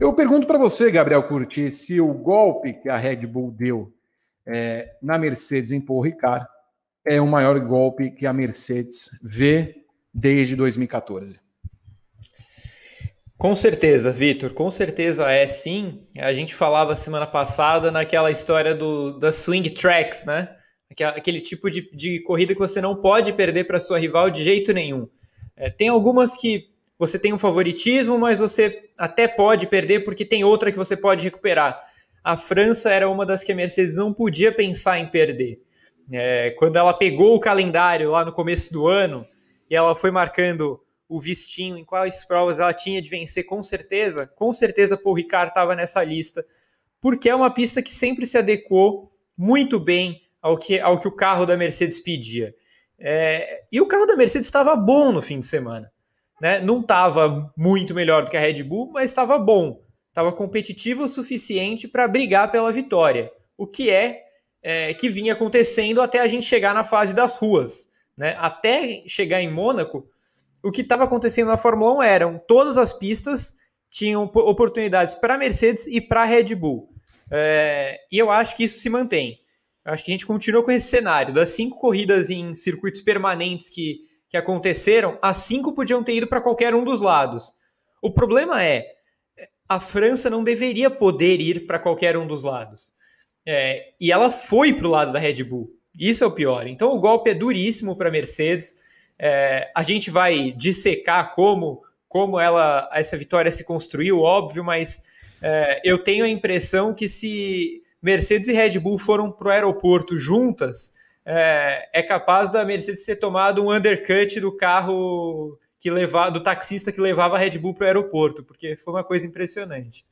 Eu pergunto para você, Gabriel Curti, se o golpe que a Red Bull deu é, na Mercedes em Paul Ricard é o maior golpe que a Mercedes vê desde 2014. Com certeza, Vitor, com certeza é sim. A gente falava semana passada naquela história do, das swing tracks, né? Aquele tipo de, de corrida que você não pode perder para sua rival de jeito nenhum. É, tem algumas que você tem um favoritismo, mas você até pode perder porque tem outra que você pode recuperar. A França era uma das que a Mercedes não podia pensar em perder. É, quando ela pegou o calendário lá no começo do ano e ela foi marcando o vistinho em quais provas ela tinha de vencer, com certeza, com certeza Paul Ricard estava nessa lista, porque é uma pista que sempre se adequou muito bem ao que, ao que o carro da Mercedes pedia. É, e o carro da Mercedes estava bom no fim de semana né? Não estava muito melhor do que a Red Bull, mas estava bom. Estava competitivo o suficiente para brigar pela vitória. O que é, é, que vinha acontecendo até a gente chegar na fase das ruas. Né? Até chegar em Mônaco, o que estava acontecendo na Fórmula 1 eram todas as pistas tinham oportunidades para a Mercedes e para a Red Bull. É, e eu acho que isso se mantém. Eu acho que a gente continua com esse cenário das cinco corridas em circuitos permanentes que que aconteceram, as assim cinco podiam ter ido para qualquer um dos lados. O problema é, a França não deveria poder ir para qualquer um dos lados. É, e ela foi para o lado da Red Bull. Isso é o pior. Então o golpe é duríssimo para a Mercedes. É, a gente vai dissecar como, como ela essa vitória se construiu, óbvio, mas é, eu tenho a impressão que se Mercedes e Red Bull foram para o aeroporto juntas, é, é capaz da Mercedes ter tomado um undercut do carro que levava, do taxista que levava a Red Bull para o aeroporto, porque foi uma coisa impressionante.